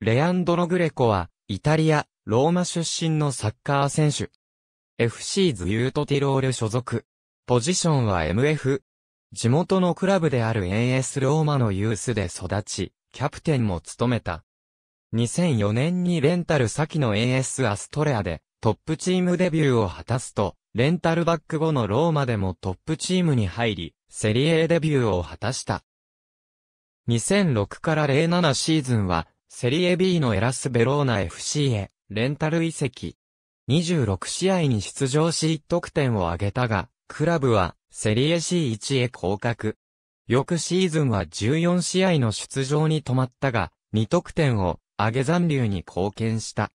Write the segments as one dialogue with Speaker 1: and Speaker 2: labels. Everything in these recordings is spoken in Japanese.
Speaker 1: レアンドロ・グレコは、イタリア、ローマ出身のサッカー選手。FC ズユートティロール所属。ポジションは MF。地元のクラブである AS ローマのユースで育ち、キャプテンも務めた。2004年にレンタル先の AS アストレアでトップチームデビューを果たすと、レンタルバック後のローマでもトップチームに入り、セリエデビューを果たした。2006から07シーズンはセリエ B のエラス・ベローナ FC へ、レンタル移籍。26試合に出場し1得点を挙げたが、クラブは、セリエ C1 へ降格。翌シーズンは14試合の出場に止まったが、2得点を上げ残留に貢献した。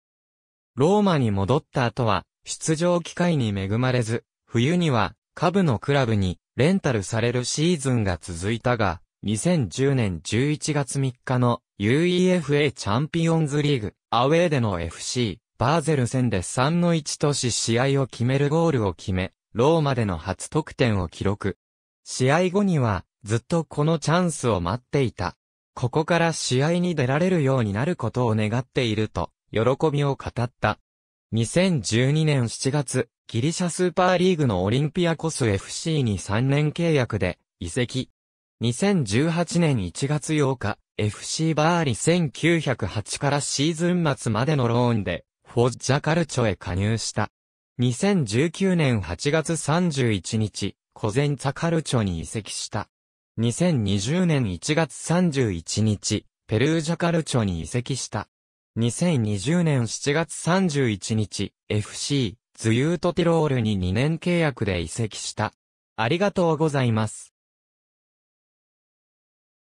Speaker 1: ローマに戻った後は、出場機会に恵まれず、冬には、下部のクラブに、レンタルされるシーズンが続いたが、2010年11月3日の UEFA チャンピオンズリーグ、アウェーでの FC、バーゼル戦で3の1とし試合を決めるゴールを決め、ローマでの初得点を記録。試合後には、ずっとこのチャンスを待っていた。ここから試合に出られるようになることを願っていると、喜びを語った。2012年7月、ギリシャスーパーリーグのオリンピアコス FC に3年契約で、移籍。2018年1月8日、FC バーリ1908からシーズン末までのローンで、フォッジャカルチョへ加入した。2019年8月31日、コゼンツァカルチョに移籍した。2020年1月31日、ペルージャカルチョに移籍した。2020年7月31日、FC、ズユートティロールに2年契約で移籍した。ありがとうございます。